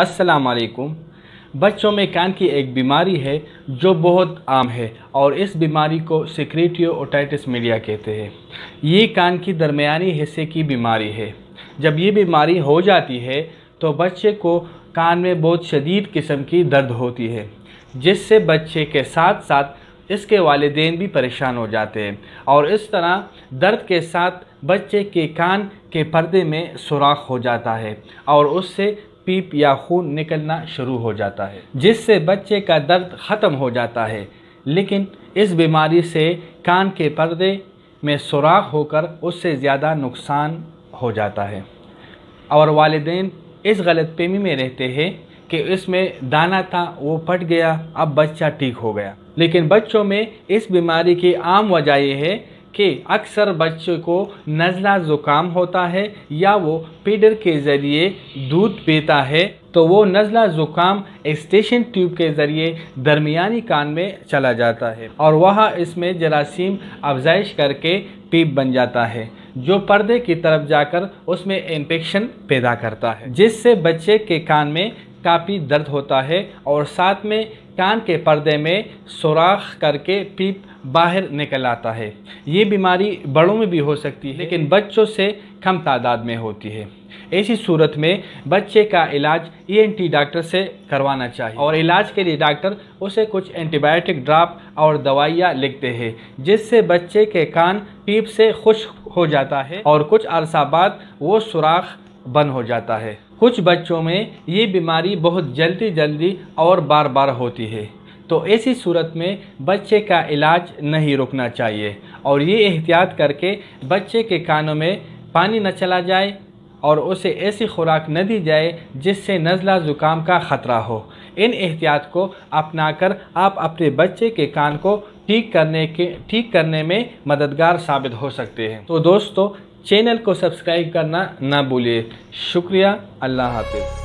असलकुम बच्चों में कान की एक बीमारी है जो बहुत आम है और इस बीमारी को सिक्रेटियो ओटाइटिस मीडिया कहते हैं ये कान की दरमियानी हिस्से की बीमारी है जब ये बीमारी हो जाती है तो बच्चे को कान में बहुत शदीद किस्म की दर्द होती है जिससे बच्चे के साथ साथ इसके वालदेन भी परेशान हो जाते हैं और इस तरह दर्द के साथ बच्चे के कान के पर्दे में सुराख हो जाता है और उससे पीप या खून निकलना शुरू हो जाता है जिससे बच्चे का दर्द ख़त्म हो जाता है लेकिन इस बीमारी से कान के पर्दे में सुराख होकर उससे ज़्यादा नुकसान हो जाता है और वालदेन इस गलत पेमी में रहते हैं कि इसमें दाना था वो फट गया अब बच्चा ठीक हो गया लेकिन बच्चों में इस बीमारी की आम वजह यह है कि अक्सर बच्चों को नज़ला ज़ुकाम होता है या वो पीडर के ज़रिए दूध पीता है तो वो नज़ला ज़ुकाम स्टेशन ट्यूब के ज़रिए दरमियानी कान में चला जाता है और वह इसमें जरासीम अफजाइश करके पीप बन जाता है जो पर्दे की तरफ जाकर उसमें इन्फेक्शन पैदा करता है जिससे बच्चे के कान में काफ़ी दर्द होता है और साथ में कान के पर्दे में सुराख करके पीप बाहर निकल आता है ये बीमारी बड़ों में भी हो सकती है लेकिन बच्चों से कम तादाद में होती है ऐसी सूरत में बच्चे का इलाज ई e डॉक्टर से करवाना चाहिए और इलाज के लिए डॉक्टर उसे कुछ एंटीबायोटिक ड्राप और दवाइयाँ लिखते हैं जिससे बच्चे के कान पीप से खुश हो जाता है और कुछ अरसा बाद वो सुराख बंद हो जाता है कुछ बच्चों में ये बीमारी बहुत जल्दी जल्दी और बार बार होती है तो ऐसी सूरत में बच्चे का इलाज नहीं रुकना चाहिए और ये एहतियात करके बच्चे के कानों में पानी न चला जाए और उसे ऐसी खुराक न दी जाए जिससे नज़ला ज़ुकाम का ख़तरा हो इन एहतियात को अपनाकर आप अपने बच्चे के कान को ठीक करने के ठीक करने में मददगार साबित हो सकते हैं तो दोस्तों चैनल को सब्सक्राइब करना ना भूलिए शुक्रिया अल्लाह हाफिज़